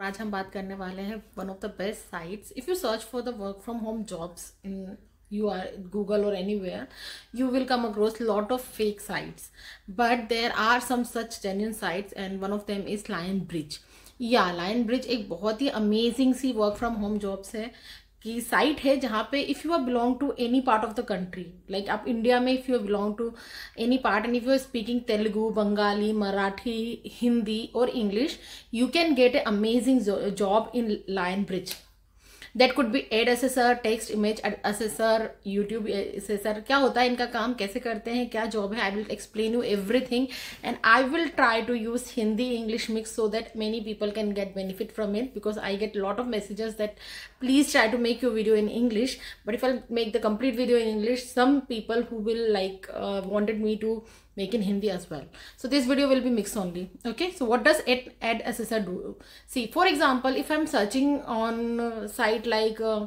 और आज हम बात करने वाले हैं one of the best sites if you search for the work from home jobs in your Google और anywhere you will come across lot of fake sites but there are some such genuine sites and one of them is Lionbridge या Lionbridge एक बहुत ही amazing सी work from home jobs है की site है जहाँ पे if you are belong to any part of the country like आप इंडिया में if you belong to any part and if you are speaking Telugu Bengali Marathi Hindi और English you can get a amazing job in Lionbridge that could be ad assessor text image assessor YouTube assessor क्या होता है इनका काम कैसे करते हैं क्या जॉब है I will explain you everything and I will try to use Hindi English mix so that many people can get benefit from it because I get lot of messages that please try to make your video in English but if I make the complete video in English some people who will like wanted me to make in Hindi as well. So this video will be mixed only. Okay. So what does it ad assessor do? See, for example, if I'm searching on site like, uh,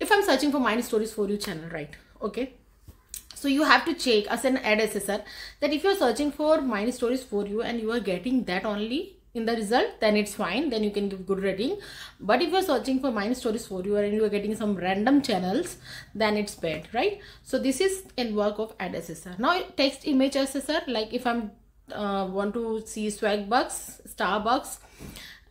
if I'm searching for mind stories for you channel, right? Okay. So you have to check as an ad assessor that if you're searching for mind stories for you and you are getting that only in the result then it's fine then you can give good rating but if you're searching for mind stories for you and you're getting some random channels then it's bad right so this is in work of ad assessor now text image assessor like if i'm uh, want to see swag bucks starbucks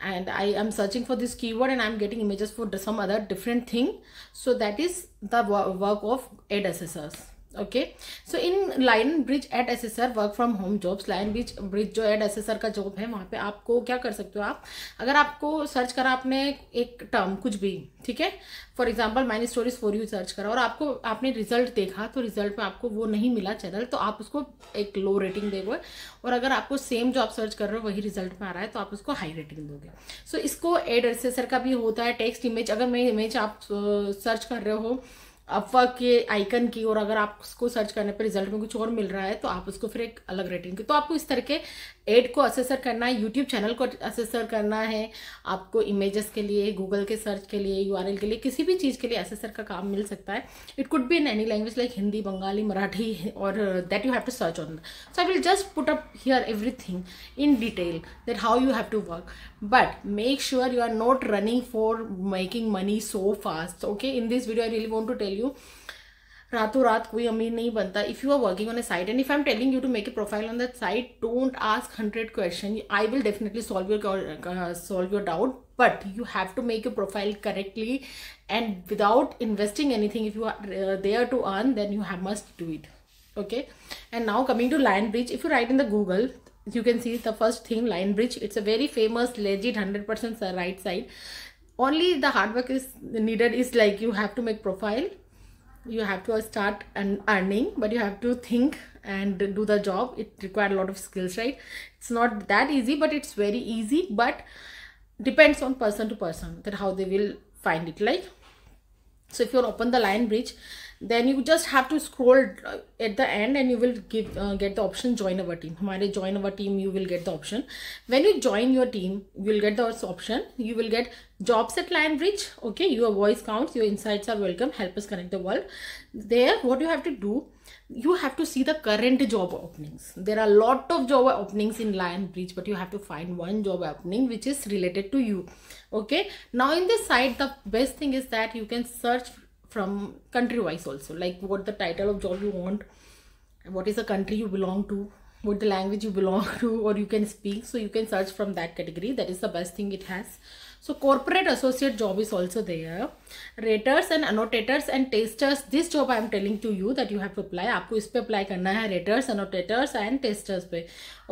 and i am searching for this keyword and i'm getting images for some other different thing so that is the work of ad assessors okay so in Lionbridge at R work from home jobs Lionbridge bridge जो at R का job है वहाँ पे आपको क्या कर सकते हो आप अगर आपको सर्च करा आपने एक टर्म कुछ भी ठीक है for example many stories for you search करा और आपको आपने रिजल्ट देखा तो रिजल्ट में आपको वो नहीं मिला चैनल तो आप उसको एक लो रेटिंग दोगे और अगर आपको सेम जो आप सर्च कर रहे हो वही रिजल्ट में आ रहा है तो आप उसको हाई रेटिंग दोगे सो so, इसको एड एसेसर का भी होता है टेक्स्ट इमेज अगर मैं इमेज आप सर्च कर रहे हो अपवर्क के आइकन की और अगर आप उसको सर्च करने पर रिजल्ट में कुछ और मिल रहा है तो आप उसको फिर एक अलग रेटिंग की तो आपको इस तरह के एड को असेसर करना है यूट्यूब चैनल को असेसर करना है आपको इमेजेस के लिए गूगल के सर्च के लिए यूआरएल के लिए किसी भी चीज़ के लिए असेसर का काम मिल सकता है it could be in any language like Hindi Bengali Marathi और that you have to search on so I will just put up here everything in detail that how you have to work but make sure you are not running for making money so fast okay in this video I really want to tell you रातों रात कोई अमीर नहीं बनता if you are working on a site and if I am telling you to make a profile on that site don't ask hundred question I will definitely solve your solve your doubt but you have to make your profile correctly and without investing anything if you are there to earn then you have must do it okay and now coming to Lionbridge if you write in the Google you can see the first thing line Lionbridge it's a very famous legit hundred percent right side only the hard work is needed is like you have to make profile you have to start and earning but you have to think and do the job it required a lot of skills right it's not that easy but it's very easy but depends on person to person that how they will find it like so if you open the lion bridge then you just have to scroll uh, at the end and you will give uh, get the option join our team हमारे join our team you will get the option when you join your team you will get the option you will get jobs at Lionbridge okay your voice counts your insights are welcome help us connect the world there what you have to do you have to see the current job openings there are a lot of job openings in Lionbridge but you have to find one job opening which is related to you okay now in this site the best thing is that you can search from country wise also like what the title of job you want what is the country you belong to what the language you belong to or you can speak so you can search from that category that is the best thing it has So corporate associate job is also there. Raters and annotators and testers. This job I am telling to you that you have to apply. आपको इस पर apply करना है raters annotators and testers पे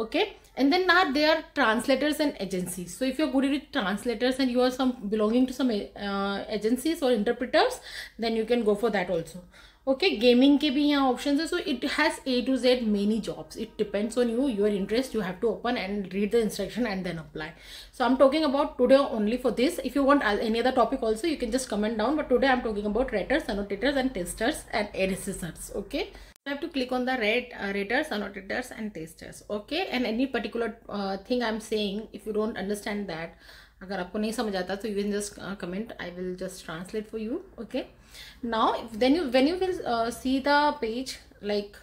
okay and then now they are translators and agencies so if you're good with translators and you are some belonging to some uh, agencies or interpreters then you can go for that also okay okay, gaming के भी यहाँ option है so it has A to Z many jobs it depends on you your interest you have to open and read the instruction and then apply so I am talking about today only for this if you want any other topic also you can just comment down but today I am talking about raters annotators and testers and एडिसर्स okay I have to click on the red uh, raters, annotators and testers okay and any particular uh, thing I'm saying if you don't understand that अगर आपको नहीं समझ आता तो you can just comment I will just translate for you okay now then you when you will uh, see the page like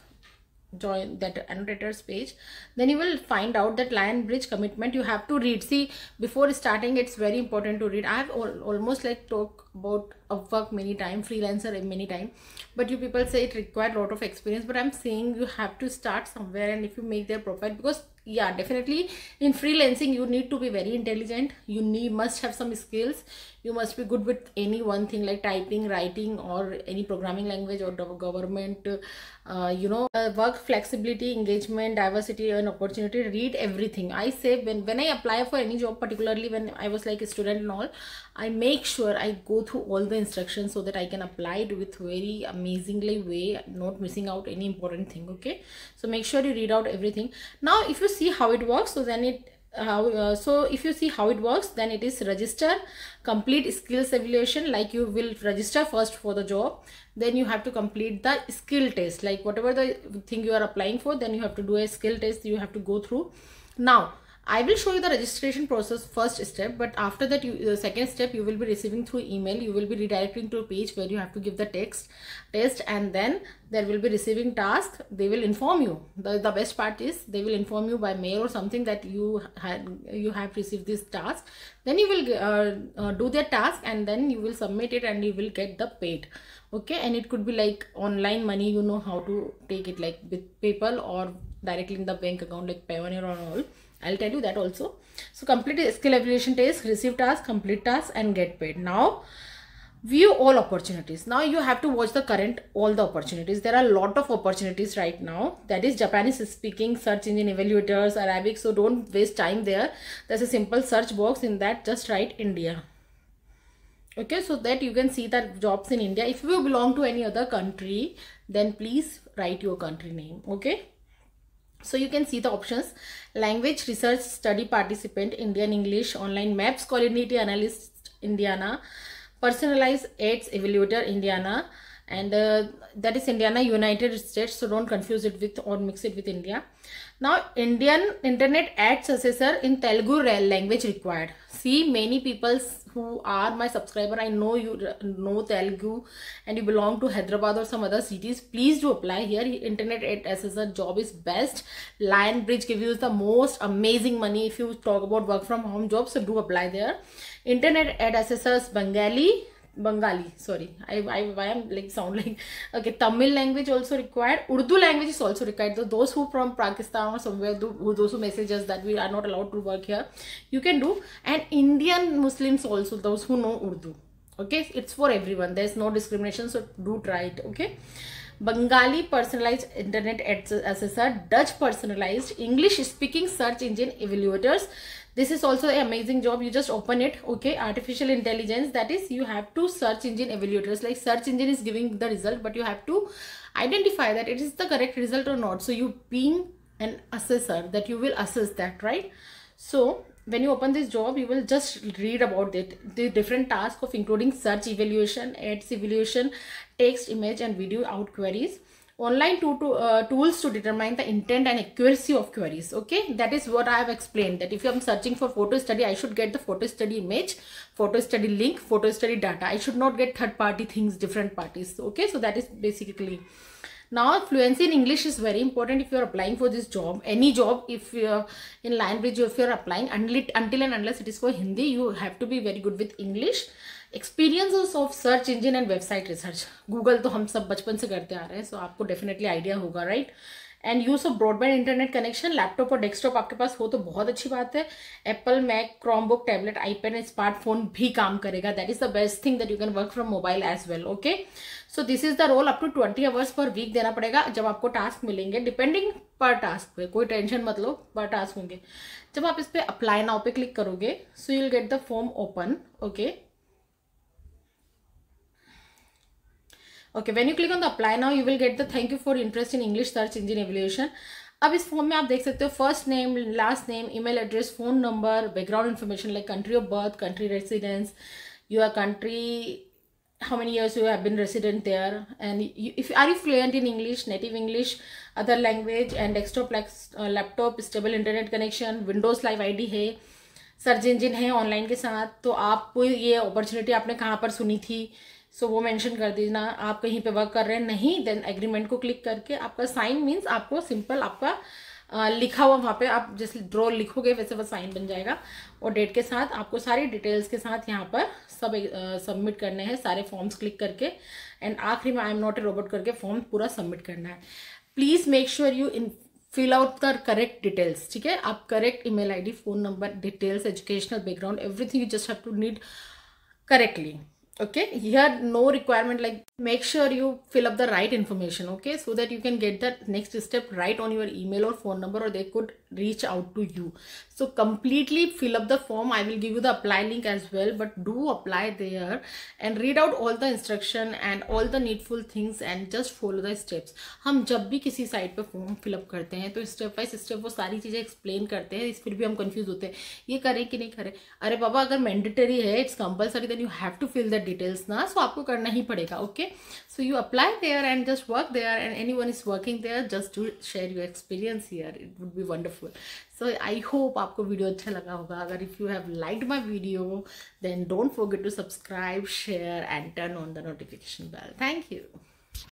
join that annotators page then you will find out that lion bridge commitment you have to read see before starting it's very important to read i have al almost like talk about upwork many time freelancer many time but you people say it required lot of experience but i'm saying you have to start somewhere and if you make their profile because yeah definitely in freelancing you need to be very intelligent you need must have some skills you must be good with any one thing like typing writing or any programming language or government uh, you know uh, work flexibility engagement diversity and opportunity read everything i say when when i apply for any job particularly when i was like a student and all i make sure i go through all the instructions so that i can apply it with very amazingly way not missing out any important thing okay so make sure you read out everything now if you see how it works so then it uh, so if you see how it works then it is register complete skills evaluation like you will register first for the job then you have to complete the skill test like whatever the thing you are applying for then you have to do a skill test you have to go through now I will show you the registration process first step but after that you, the second step you will be receiving through email you will be redirecting to a page where you have to give the text test and then there will be receiving task they will inform you the, the best part is they will inform you by mail or something that you had you have received this task then you will uh, uh, do that task and then you will submit it and you will get the paid okay and it could be like online money you know how to take it like with paypal or directly in the bank account like payoneer or all I'll tell you that also. So complete skill evaluation test, receive task, complete task and get paid. Now view all opportunities. Now you have to watch the current all the opportunities. There are a lot of opportunities right now. That is Japanese speaking search engine evaluators, Arabic. So don't waste time there. There's a simple search box in that just write India okay so that you can see that jobs in india if you belong to any other country then please write your country name okay so you can see the options language research study participant Indian English online maps community analyst Indiana personalized aids evaluator Indiana and uh, that is Indiana United States so don't confuse it with or mix it with India now Indian internet ad successor in Telugu language required see many people's who are my subscriber i know you know telugu and you belong to hyderabad or some other cities please do apply here internet at ssr job is best lion bridge gives you the most amazing money if you talk about work from home jobs so do apply there internet at ssrs bengali Bengali, sorry. I, I, I am like sound like, okay, Tamil language also required. Urdu language is also required. So those who from Pakistan or somewhere, those who messages that we are not allowed to work here, you can do. And Indian Muslims also, those who know Urdu. Okay, it's for everyone. There's no discrimination. So do try it. Okay. Bengali personalized internet assessor, Dutch personalized, English speaking search engine evaluators, this is also an amazing job you just open it okay artificial intelligence that is you have to search engine evaluators like search engine is giving the result but you have to identify that it is the correct result or not so you being an assessor that you will assess that right so when you open this job you will just read about it the different tasks of including search evaluation ads evaluation text image and video out queries online to, to, uh, tools to determine the intent and accuracy of queries okay that is what i have explained that if i'm searching for photo study i should get the photo study image photo study link photo study data i should not get third party things different parties okay so that is basically now fluency in english is very important if you are applying for this job any job if you are in line bridge if you are applying unless until and unless it is for hindi you have to be very good with english experiences of search engine and website research google to hum sab bachpan se karte aa rahe hain so aapko definitely idea hoga right? And use of broadband internet connection laptop और desktop आपके पास हो तो बहुत अच्छी बात है Apple MacBook tablet iPad and smartphone भी काम करेगा that is the best thing that you can work from mobile as well okay so this is the role up to twenty hours per week देना पड़ेगा जब आपको task मिलेंगे depending पर task पे कोई टेंशन मत लो पर टास्क होंगे जब आप इस पर अप्लाई नाउ पे क्लिक करोगे so you'll get the form open okay okay when you click on the apply now you will get the thank you for interest in English search engine evaluation अब इस form में आप देख सकते हो first name last name email address phone number background information like country of birth country residence you are country how many years you have been resident there and if are you fluent in English native English other language and desktop laptop stable internet connection Windows live I D है search engine है online के साथ तो आपको ये opportunity आपने कहाँ पर सुनी थी सो so, वो मेंशन कर देना आप कहीं पे वर्क कर रहे हैं नहीं देन एग्रीमेंट को क्लिक करके आपका साइन मीन्स आपको सिंपल आपका आ, लिखा हुआ वहाँ पे आप जैसे ड्रॉ लिखोगे वैसे वह साइन बन जाएगा और डेट के साथ आपको सारी डिटेल्स के साथ यहाँ पर सब सबमिट करने हैं सारे फॉर्म्स क्लिक करके एंड आखिरी में I am not a robot करके फॉर्म पूरा सबमिट करना है please make sure you in fill out the correct details ठीक है आप correct email ID phone number details educational background everything you just have to need correctly okay here no requirement like make sure you fill up the right information okay so that you can get that next step right on your email or phone number or they could reach out to you so completely fill up the form i will give you the apply link as well but do apply there and read out all the instruction and all the needful things and just follow the steps hum jab bhi kisi site pe form fill up karte hain to step by step wo sari cheeze explain karte hain is fir bhi hum confused hote hain ye kare ki nahi kare are baba agar mandatory hai it's compulsory then you have to fill that details ना so so आपको करना ही पड़ेगा okay so you apply there and just work there and anyone is working there just to share your experience here it would be wonderful so I hope आपको video अच्छा लगा होगा अगर if you have like my video then don't forget to subscribe share and turn on the notification bell thank you